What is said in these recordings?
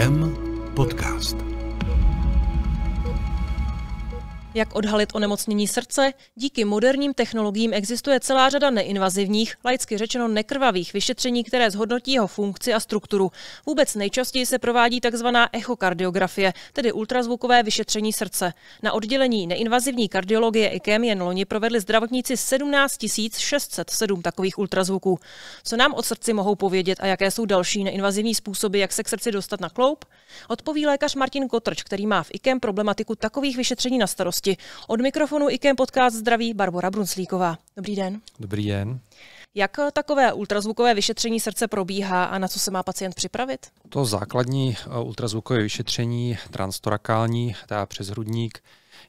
M Podcast. Jak odhalit onemocnění srdce? Díky moderním technologiím existuje celá řada neinvazivních, laicky řečeno nekrvavých vyšetření, které zhodnotí jeho funkci a strukturu. Vůbec nejčastěji se provádí tzv. echokardiografie, tedy ultrazvukové vyšetření srdce. Na oddělení neinvazivní kardiologie IKEM jen loni provedli zdravotníci 17 607 takových ultrazvuků. Co nám o srdci mohou povědět a jaké jsou další neinvazivní způsoby, jak se k srdci dostat na kloup? Odpoví lékař Martin Kotrč, který má v IKEM problematiku takových vyšetření na starosti hosti. Od mikrofonu IKEM podcast zdraví Barbara Brunslíková. Dobrý den. Dobrý den. Jak takové ultrazvukové vyšetření srdce probíhá a na co se má pacient připravit? To základní eh, ultrazvukové vyšetření transtorakální, teda přes hrudník,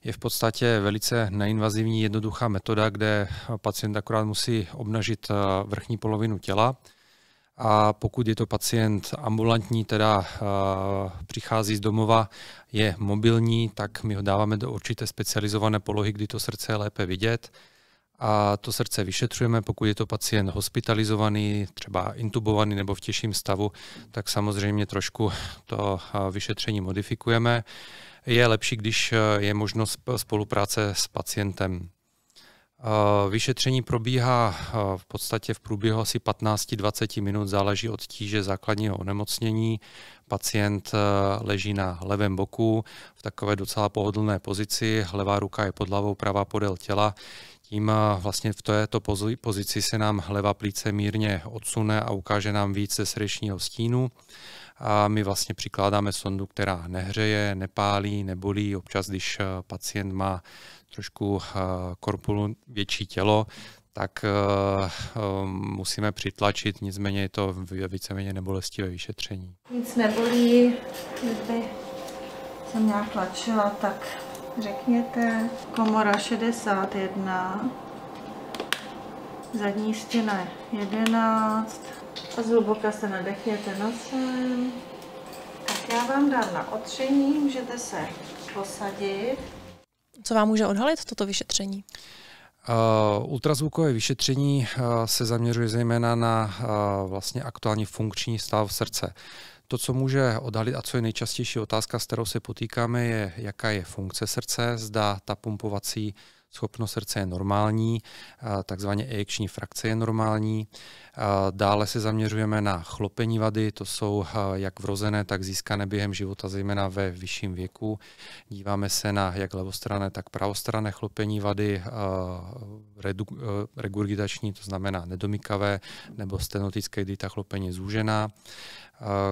je v podstatě velice neinvazivní, jednoduchá metoda, kde pacient akorát musí obnažit eh, vrchní polovinu těla a pokud je to pacient ambulantní, teda přichází z domova, je mobilní, tak my ho dáváme do určité specializované polohy, kdy to srdce je lépe vidět a to srdce vyšetřujeme. Pokud je to pacient hospitalizovaný, třeba intubovaný nebo v těžším stavu, tak samozřejmě trošku to vyšetření modifikujeme. Je lepší, když je možnost spolupráce s pacientem. Eh, vyšetření probíhá eh, v podstatě v průběhu asi 15-20 minut, záleží od tíže základního onemocnění. Pacient eh, leží na levém boku v takové docela pohodlné pozici, levá ruka je pod hlavou, pravá podél těla. Tím vlastně v této pozici se nám levá plíce mírně odsune a ukáže nám více srdečního stínu. A my vlastně přikládáme sondu, která nehřeje, nepálí, nebolí. Občas, když pacient má trošku eh, korpulent, větší tělo, tak eh, eh, musíme přitlačit, nicméně je to víceméně nebolestivé vyšetření. Nic nebolí, kdyby jsem nějak tlačila, tak řekněte. Komora 61, zadní stěna 11, a zhluboka se nadechněte nosem. Tak já vám dám na otření, můžete se posadit. Co vám může odhalit toto vyšetření? Uh, ultrazvukové vyšetření uh, se zaměřuje zejména na uh, vlastně aktuální funkční stav srdce. To, co může odhalit a co je nejčastější otázka, s kterou se potýkáme, je, jaká je funkce srdce, zda ta pumpovací schopnost srdce je normální, takzvaně ejekční frakce je normální. Dále se zaměřujeme na chlopení vady, to jsou jak vrozené, tak získané během života, zejména ve vyšším věku. Díváme se na jak levostrané, tak pravostrané chlopení vady, e, regurgitační, to znamená nedomykavé, nebo stenotické, kdy ta chlopení je zúžená.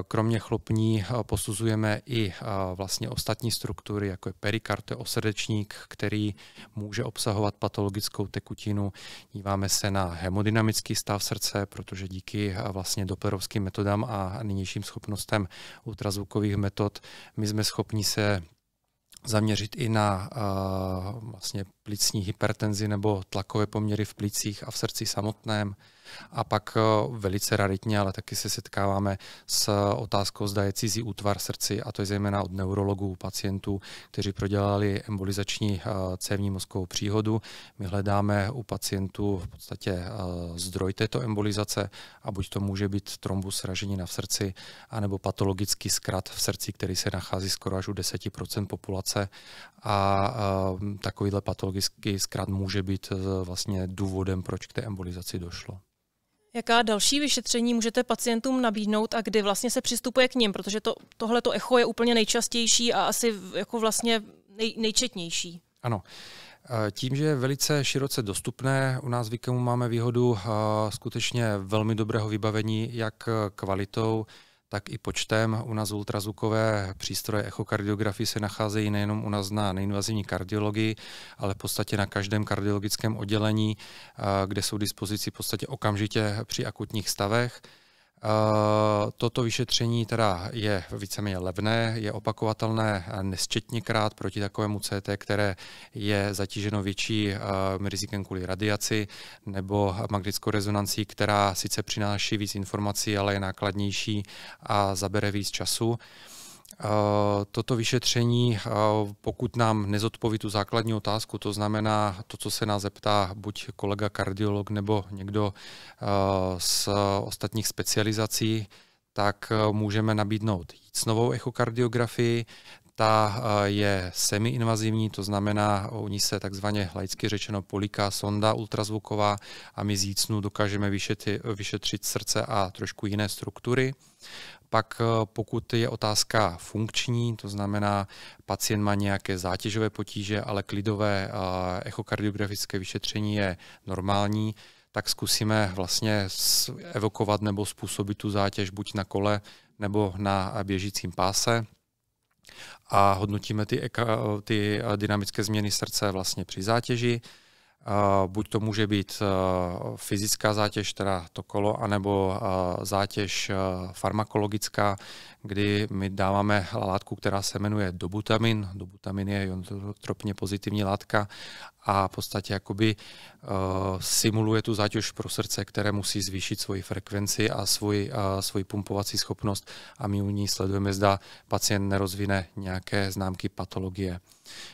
Kromě chlopní eh, posuzujeme i eh, vlastně ostatní struktury, jako je perikard, to je osrdečník, který může obsahovat patologickou tekutinu. Díváme se na hemodynamický stav srdce, protože díky eh, vlastně doperovským metodám a nynějším schopnostem ultrazvukových metod my jsme schopni se zaměřit i na uh, vlastně plicní hypertenzi nebo tlakové poměry v plicích a v srdci samotném. A pak eh, velice raritně, ale taky se setkáváme s otázkou, zda je cizí útvar srdci, a to je zejména od neurologů, pacientů, kteří prodělali embolizační eh, cévní mozkovou příhodu. My hledáme u pacientů v podstatě eh, zdroj této embolizace a buď to může být trombus sražení v srdci, anebo patologický zkrat v srdci, který se nachází skoro až u 10% populace a takovýhle patologický zkrat může být vlastně důvodem, proč k té embolizaci došlo. Jaká další vyšetření můžete pacientům nabídnout a kdy vlastně se přistupuje k ním? Protože to, tohle to echo je úplně nejčastější a asi jako vlastně nej, nejčetnější. Ano. Eh, tím, že je velice široce dostupné, u nás v IKEMu máme výhodu eh, skutečně velmi dobrého vybavení, jak eh, kvalitou, tak i počtem. U nás ultrazvukové přístroje echokardiografii se nacházejí nejenom u nás na neinvazivní kardiologii, ale v podstatě na každém kardiologickém oddělení, kde jsou dispozici v podstatě okamžitě při akutních stavech. Eh, toto vyšetření teda je víceméně levné, je opakovatelné nesčetněkrát proti takovému CT, které je zatíženo větší eh, rizikem kvůli radiaci nebo magnetickou rezonancí, která sice přináší víc informací, ale je nákladnější a zabere víc času. Uh, Eh, toto vyšetření, eh, pokud nám nezodpoví tu základní otázku, to znamená to, co se nás zeptá buď kolega kardiolog nebo někdo eh, z ostatních specializací, tak můžeme nabídnout jícnovou echokardiografii. Ta je semi-invazivní, to znamená, u ní se takzvaně laicky řečeno poliká sonda ultrazvuková a my z jícnu dokážeme vyšetřit, vyšetřit srdce a trošku jiné struktury. Pak eh, pokud je otázka funkční, to znamená, pacient má nějaké zátěžové potíže, ale klidové eh, echokardiografické vyšetření je normální, tak zkusíme vlastně evokovat nebo způsobit tu zátěž buď na kole nebo na běžícím páse a hodnotíme ty, eh, ty dynamické změny srdce vlastně při zátěži. Buď to může být e, fyzická zátěž, teda to kolo, anebo e, zátěž e, farmakologická, kdy my dáváme látku, která se jmenuje dobutamin. Dobutamin je jonotropně pozitivní látka a v podstatě jakoby simuluje tu zátěž pro srdce, které musí zvýšit svoji frekvenci a svoji, svoji pumpovací schopnost a my u ní sledujeme, zda pacient nerozvine nějaké známky patologie.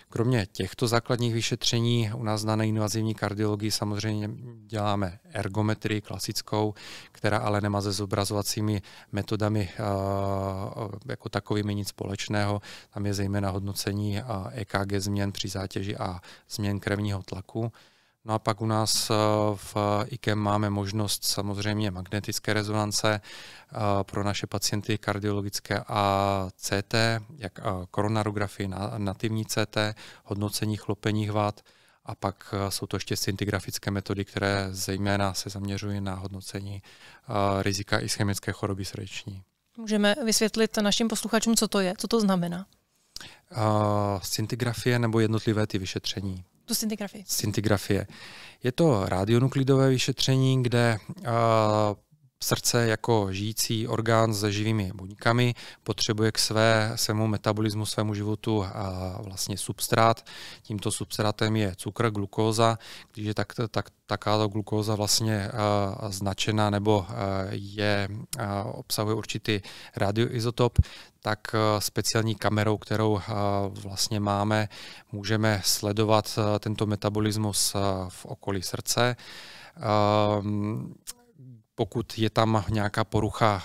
Kromě těchto základních vyšetření u nás na neinvazivní kardiologii samozřejmě děláme ergometrii klasickou, která ale nemá se zobrazovacími metodami eh, eh, jako takovými nic společného. Tam je zejména hodnocení EKG eh, e změn při zátěži a změn krevního tlaku. No a pak u nás eh, v IKEM máme možnost samozřejmě magnetické rezonance eh, pro naše pacienty kardiologické a CT, jak eh, koronarografii, nativní CT, hodnocení chlopeních vád a pak jsou to ještě scintigrafické metody, které zejména se zaměřují na hodnocení rizika ischemické choroby srdeční. Můžeme vysvětlit našim posluchačům, co to je, co to znamená? Uh, scintigrafie nebo jednotlivé ty vyšetření tu syntigrafii. Syntigrafie. Je to radionuklidové vyšetření, kde eh, srdce jako žijící orgán s živými buňkami potřebuje k své, svému metabolismu, svému životu a vlastně substrát. Tímto substrátem je cukr, glukóza. Když je tak, tak, takáto glukóza vlastně uh, značena nebo uh, je, uh, obsahuje určitý radioizotop, tak speciální kamerou, kterou vlastně máme, můžeme sledovat tento metabolismus v okolí srdce pokud je tam nějaká porucha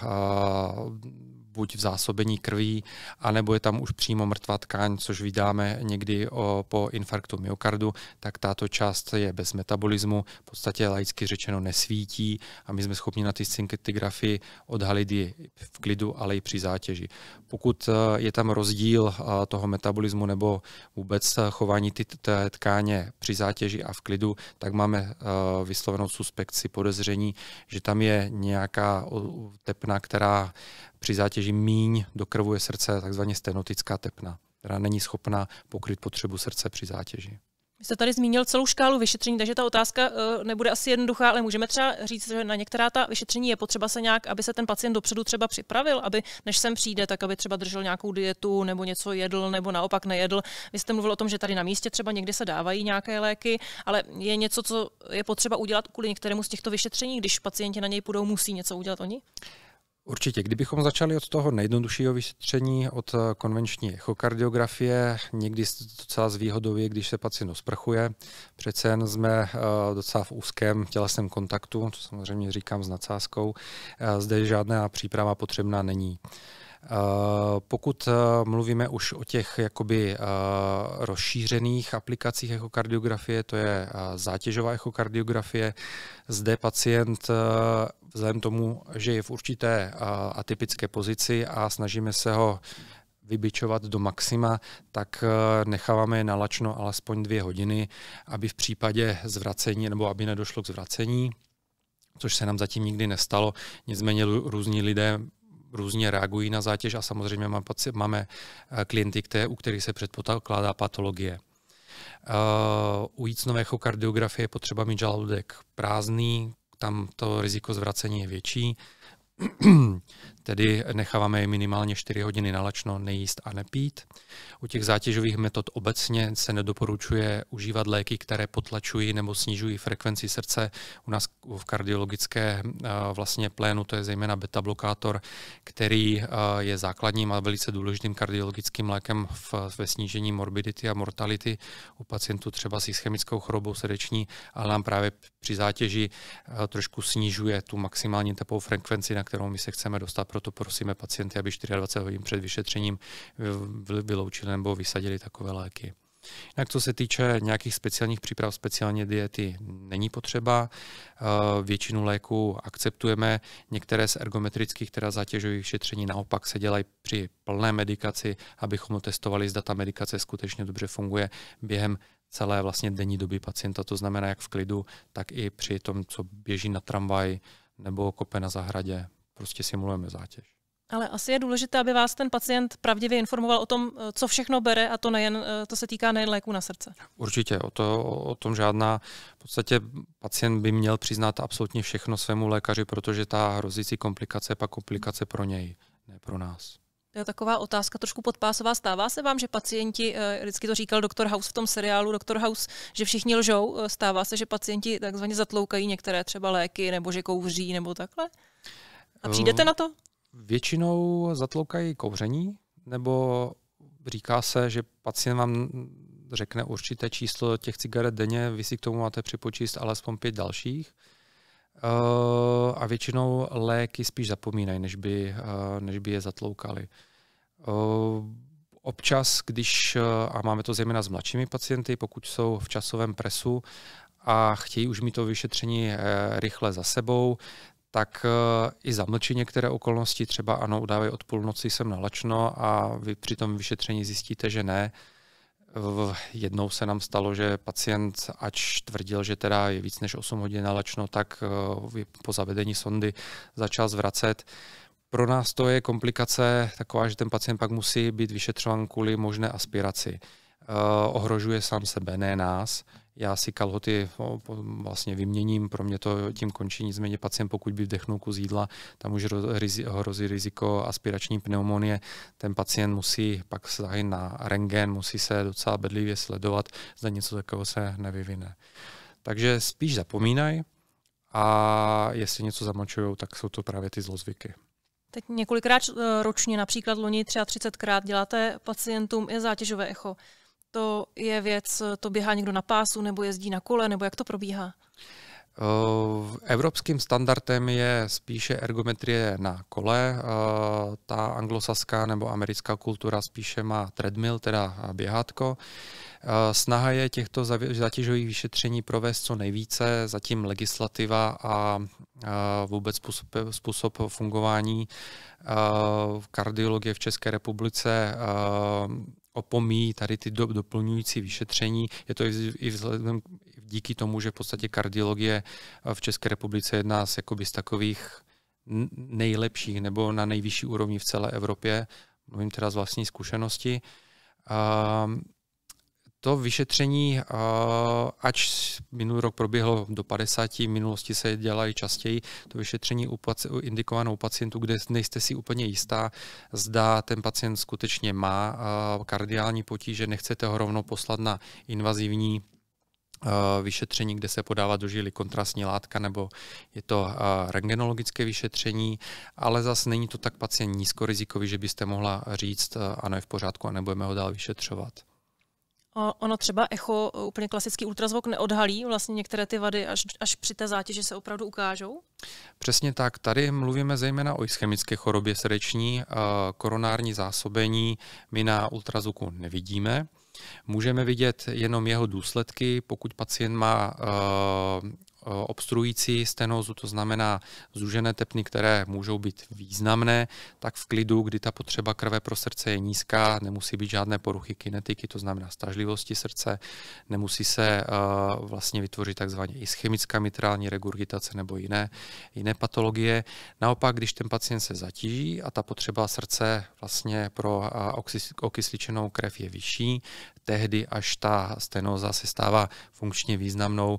buď v zásobení krví, anebo je tam už přímo mrtvá tkáň, což vydáme někdy o, po infarktu myokardu, tak tato část je bez metabolismu, v podstatě laicky řečeno nesvítí a my jsme schopni na ty scintigrafii odhalit ji v klidu, ale i při zátěži. Pokud e, je tam rozdíl e, toho metabolismu nebo vůbec e, chování ty tkáně při zátěži a v klidu, tak máme vyslovenou suspekci podezření, že tam je nějaká tepna, která při zátěži míň do srdce takzvaně stenotická tepna, která není schopna pokryt potřebu srdce při zátěži. Vy jste tady zmínil celou škálu vyšetření, takže ta otázka eh, nebude asi jednoduchá, ale můžeme třeba říct, že na některá ta vyšetření je potřeba se nějak, aby se ten pacient dopředu třeba připravil, aby než sem přijde, tak aby třeba držel nějakou dietu nebo něco jedl nebo naopak nejedl. Vy jste mluvil o tom, že tady na místě třeba někdy se dávají nějaké léky, ale je něco, co je potřeba udělat kvůli některému z těchto vyšetření, když pacienti na něj půjdou, musí něco udělat oni? Určitě, kdybychom začali od toho nejjednoduššího vyšetření, od eh, konvenční echokardiografie, někdy docela zvýhodou je, když se pacient osprchuje. Přece jen jsme eh, docela v úzkém tělesném kontaktu, to samozřejmě říkám s nadsázkou. Eh, zde žádná příprava potřebná není. Eh, pokud eh, mluvíme už o těch jakoby eh, rozšířených aplikacích echokardiografie, to je zátěžová echokardiografie, zde pacient vzhledem tomu, že je v určité atypické pozici a snažíme se ho vybičovat do maxima, tak necháváme je nalačno alespoň dvě hodiny, aby v případě zvracení nebo aby nedošlo k zvracení což se nám zatím nikdy nestalo. Nicméně různí lidé různě reagují na zátěž a samozřejmě máme eh, klienty, které, u kterých se předpokládá patologie. Eh, u jícnového kardiografie je potřeba mít žaludek prázdný, tam to riziko zvracení je větší tedy necháváme je minimálně 4 hodiny nalačno nejíst a nepít. U těch zátěžových metod obecně se nedoporučuje užívat léky, které potlačují nebo snižují frekvenci srdce. U nás v kardiologické eh, vlastně plénu to je zejména beta-blokátor, který eh, je základním a velice důležitým kardiologickým lékem v, ve snížení morbidity a mortality u pacientů třeba s ischemickou chorobou srdeční, ale nám právě při zátěži eh, trošku snižuje tu maximální tepovou frekvenci, na kterou my se chceme dostat pro proto prosíme pacienty, aby 24 hodin před vyšetřením vyloučili nebo vysadili takové léky. Jinak co se týče nějakých speciálních příprav, speciálně diety, není potřeba. Eh, většinu léků akceptujeme. Některé z ergometrických, která zatěžují šetření, naopak se dělají při plné medikaci, abychom testovali, zda ta medikace skutečně dobře funguje během celé vlastně denní doby pacienta, to znamená jak v klidu, tak i při tom, co běží na tramvaj nebo kope na zahradě prostě simulujeme zátěž. Ale asi je důležité, aby vás ten pacient pravdivě informoval o tom, eh, co všechno bere a to, nejen, eh, to se týká nejen léku na srdce. Určitě, o, to, o tom žádná. V podstatě pacient by měl přiznat absolutně všechno svému lékaři, protože ta hrozící komplikace je pak komplikace pro něj, ne pro nás. To je taková otázka trošku podpásová. Stává se vám, že pacienti, eh, vždycky to říkal doktor House v tom seriálu Doktor House, že všichni lžou, stává se, že pacienti takzvaně zatloukají některé třeba léky nebo že kouří nebo takhle? A přijdete eh, na to? Většinou zatloukají kouření, nebo říká se, že pacient vám řekne určité číslo těch cigaret denně, vy si k tomu máte připočíst alespoň pět dalších. Eh, a většinou léky spíš zapomínají, než by, eh, než by je zatloukali. Občas, když, a máme to zejména s mladšími pacienty, pokud jsou v časovém presu a chtějí už mít to vyšetření rychle za sebou, tak eh, i zamlčí některé okolnosti, třeba ano, udávají od půlnoci jsem nalačno a vy při tom vyšetření zjistíte, že ne. Jednou se nám stalo, že pacient, ač tvrdil, že teda je víc než 8 hodin nalačno, tak eh, po zavedení sondy začal zvracet. Pro nás to je komplikace taková, že ten pacient pak musí být vyšetřován kvůli možné aspiraci. Eh, ohrožuje sám sebe, ne nás já si kalhoty no, vlastně vyměním, pro mě to tím končí, nicméně pacient, pokud by vdechnul kus jídla, tam už hrozí riziko aspirační pneumonie, ten pacient musí pak se na rengen, musí se docela bedlivě sledovat, zda něco takového se nevyvine. Takže spíš zapomínaj a jestli něco zamlčují, tak jsou to právě ty zlozvyky. Teď několikrát eh, ročně, například loni 33krát, děláte pacientům i zátěžové echo to je věc, to běhá někdo na pásu nebo jezdí na kole, nebo jak to probíhá? Evropským standardem je spíše ergometrie na kole. Ta anglosaská nebo americká kultura spíše má treadmill, teda běhátko. Snaha je těchto zatěžových vyšetření provést co nejvíce, zatím legislativa a vůbec způsob, fungování kardiologie v České republice opomíjí tady ty do, doplňující vyšetření. Je to i vzhledem díky tomu, že v podstatě kardiologie eh, v České republice je jedna z, jakoby, z takových nejlepších nebo na nejvyšší úrovni v celé Evropě. Mluvím teda z vlastní zkušenosti. Ehm, to vyšetření, eh, ač minulý rok proběhlo do 50, v minulosti se dělá i častěji, to vyšetření u indikovanou pacientů, kde nejste si úplně jistá, zda ten pacient skutečně má eh, kardiální potíže, nechcete ho rovnou poslat na invazivní eh, vyšetření, kde se podává do žíly kontrastní látka, nebo je to rengenologické vyšetření, ale zase není to tak pacient nízkorizikový, že byste mohla říct, ano, je v pořádku a nebudeme ho dál vyšetřovat ono třeba echo, e, úplně klasický ultrazvuk neodhalí vlastně některé ty vady, až, až při té zátěži se opravdu ukážou? Přesně tak. Tady mluvíme zejména o ischemické chorobě srdeční. E, koronární zásobení my na ultrazvuku nevidíme. Můžeme vidět jenom jeho důsledky, pokud pacient má e, Eh, obstruující stenózu, to znamená zúžené tepny, které můžou být významné, tak v klidu, kdy ta potřeba krve pro srdce je nízká, nemusí být žádné poruchy kinetiky, to znamená stažlivosti srdce, nemusí se eh, vlastně vytvořit takzvaně ischemická mitrální regurgitace nebo jiné, jiné patologie. Naopak, když ten pacient se zatíží a ta potřeba srdce vlastně pro eh, okysličenou krev je vyšší, tehdy, až ta stenoza se stává funkčně významnou,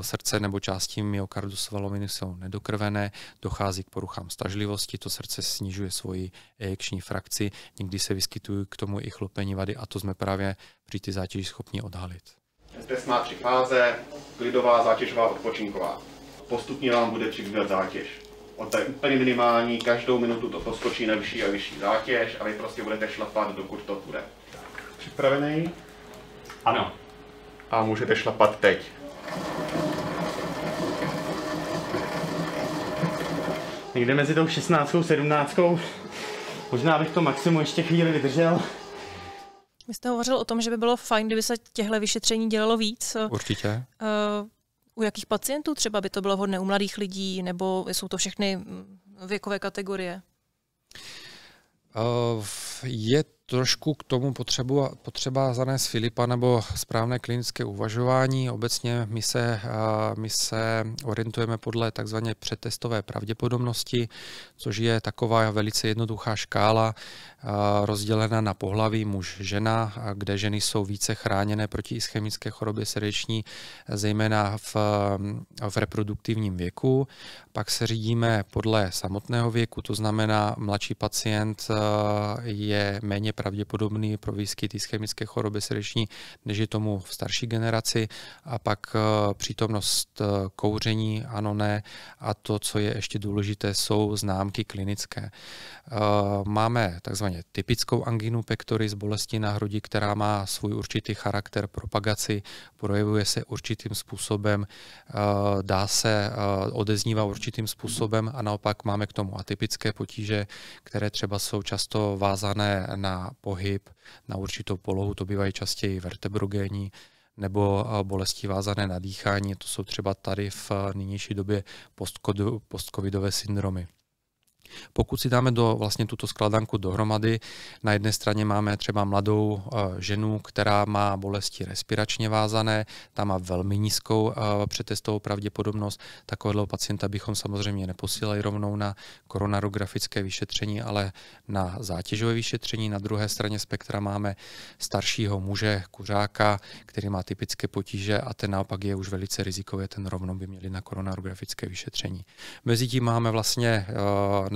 srdce nebo části myokardu svaloviny jsou nedokrvené, dochází k poruchám stažlivosti, to srdce snižuje svoji ejekční frakci, někdy se vyskytují k tomu i chlopení vady a to jsme právě při ty zátěži schopni odhalit. Zde má tři fáze, klidová, zátěžová, odpočinková. Postupně vám bude přibývat zátěž. Od té úplně minimální, každou minutu to poskočí na vyšší a vyšší zátěž a vy prostě budete šlapat, dokud to bude připravený? Ano. A můžete šlapat teď. Někde mezi tou 16. a 17. Možná bych to maximum ještě chvíli vydržel. Vy jste hovořil o tom, že by bylo fajn, kdyby se těchto vyšetření dělalo víc. Určitě. Uh, u jakých pacientů třeba by to bylo hodné? U mladých lidí nebo jsou to všechny hm, věkové kategorie? Eh, je trošku k tomu potřebu, potřeba zanést Filipa nebo správné klinické uvažování. Obecně my se, my se orientujeme podle takzvané přetestové pravděpodobnosti, což je taková velice jednoduchá škála rozdělena na pohlaví muž žena, kde ženy jsou více chráněné proti ischemické chorobě srdeční, zejména v, v reproduktivním věku pak se řídíme podle samotného věku, to znamená, mladší pacient eh, je méně pravděpodobný pro výskyt ischemické choroby srdeční, než je tomu v starší generaci. A pak eh, přítomnost eh, kouření, ano, ne. A to, co je ještě důležité, jsou známky klinické. Máme takzvaně typickou anginu pectoris, bolesti na hrudi, která má svůj určitý charakter propagaci, projevuje se určitým způsobem, dá se odeznívá určitě určitým způsobem a naopak máme k tomu atypické potíže, které třeba jsou často vázané na pohyb, na určitou polohu, to bývají častěji vertebrogení, nebo eh, bolesti vázané na dýchání, to jsou třeba tady v eh, nynější době postcovidové syndromy. Pokud si dáme do vlastně tuto skladanku dohromady, na jedné straně máme třeba mladou eh, ženu, která má bolesti respiračně vázané, ta má velmi nízkou eh, přetestovou pravděpodobnost. Takového pacienta bychom samozřejmě neposílali rovnou na koronarografické vyšetření, ale na zátěžové vyšetření. Na druhé straně spektra máme staršího muže, kuřáka, který má typické potíže a ten naopak je už velice rizikový, ten rovnou by měli na koronarografické vyšetření. Mezitím máme vlastně eh,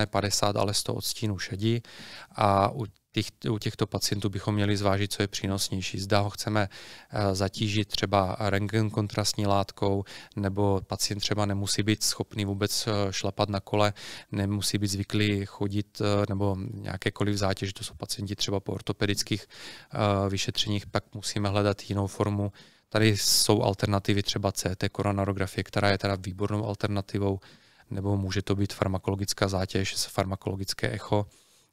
ne 50, ale 100 odstínů šedí a u těch, u těchto pacientů bychom měli zvážit, co je přínosnější. Zda ho chceme eh, zatížit třeba rengen kontrastní látkou, nebo pacient třeba nemusí být schopný vůbec eh, šlapat na kole, nemusí být zvyklý chodit eh, nebo nějakékoliv zátěž, to jsou pacienti třeba po ortopedických vyšetřeních, pak musíme hledat jinou formu. Tady jsou alternativy třeba CT koronarografie, která je teda výbornou alternativou nebo může to být farmakologická zátěž, farmakologické echo.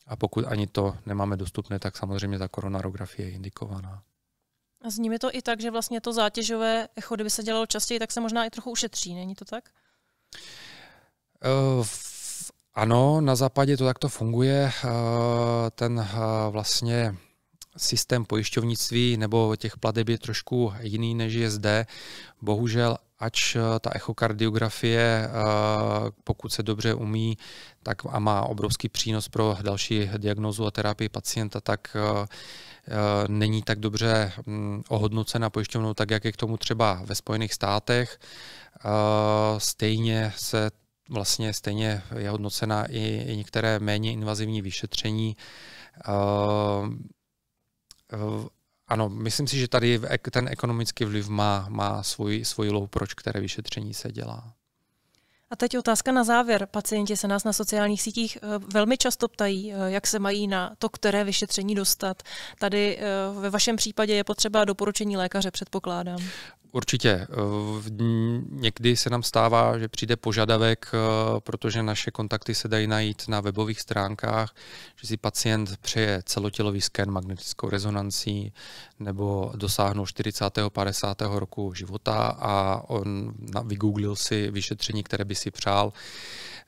A pokud ani to nemáme dostupné, tak samozřejmě ta koronarografie je indikovaná. A zní to i tak, že vlastně to zátěžové echo, kdyby se dělalo častěji, tak se možná i trochu ušetří, není to tak? Uh, ano, na západě to takto funguje. Uh, ten uh, vlastně systém pojišťovnictví nebo těch plateb je trošku jiný, než je zde. Bohužel ač eh, ta echokardiografie, eh, pokud se dobře umí tak a má obrovský přínos pro další diagnózu a terapii pacienta, tak eh, není tak dobře mm, ohodnocena pojišťovnou, tak jak je k tomu třeba ve Spojených státech. Stejně se vlastně stejně je hodnocena i některé méně invazivní vyšetření ano, myslím si, že tady ten ekonomický vliv má, má svůj, svůj lou, proč které vyšetření se dělá. A teď otázka na závěr. Pacienti se nás na sociálních sítích eh, velmi často ptají, eh, jak se mají na to, které vyšetření dostat. Tady eh, ve vašem případě je potřeba doporučení lékaře, předpokládám. Určitě. Eh, někdy se nám stává, že přijde požadavek, eh, protože naše kontakty se dají najít na webových stránkách, že si pacient přeje celotělový sken magnetickou rezonancí nebo dosáhnul 40. 50. roku života a on vygooglil si vyšetření, které by si přál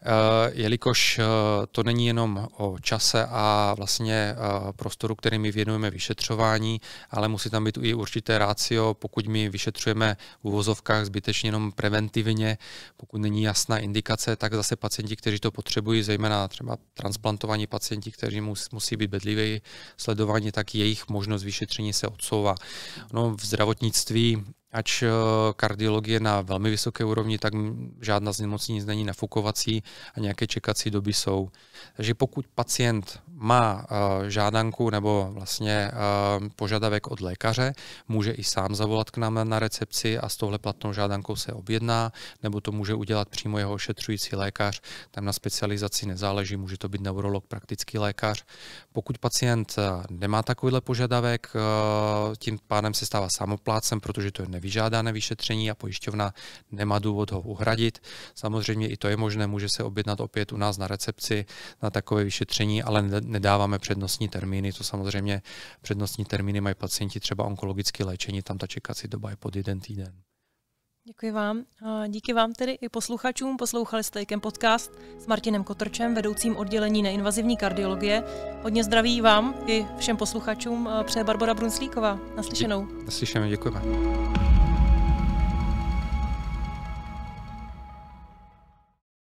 Eh, jelikož eh, to není jenom o čase a vlastně eh, prostoru, který my věnujeme vyšetřování, ale musí tam být i určité rácio, pokud my vyšetřujeme v uvozovkách zbytečně jenom preventivně, pokud není jasná indikace, tak zase pacienti, kteří to potřebují, zejména třeba transplantovaní pacienti, kteří musí být bedlivěji sledování, tak jejich možnost vyšetření se odsouvá. No, v zdravotnictví ač eh, kardiologie na velmi vysoké úrovni, tak žádná z nemocnic není nafukovací a nějaké čekací doby jsou. Takže pokud pacient má eh, žádanku nebo vlastně eh, požadavek od lékaře, může i sám zavolat k nám na recepci a s touhle platnou žádankou se objedná, nebo to může udělat přímo jeho ošetřující lékař, tam na specializaci nezáleží, může to být neurolog, praktický lékař. Pokud pacient nemá takovýhle požadavek, tím pádem se stává samoplácem, protože to je vyžádané vyšetření a pojišťovna nemá důvod ho uhradit. Samozřejmě i to je možné, může se objednat opět u nás na recepci na takové vyšetření, ale nedáváme přednostní termíny. To samozřejmě přednostní termíny mají pacienti třeba onkologické léčení, tam ta čekací doba je pod jeden týden. Děkuji vám. Díky vám tedy i posluchačům. Poslouchali jste Ikem podcast s Martinem Kotrčem, vedoucím oddělení neinvazivní kardiologie. Hodně zdraví vám i všem posluchačům přeje Barbara Brunslíková. Naslyšenou. Naslyšenou, děkujeme.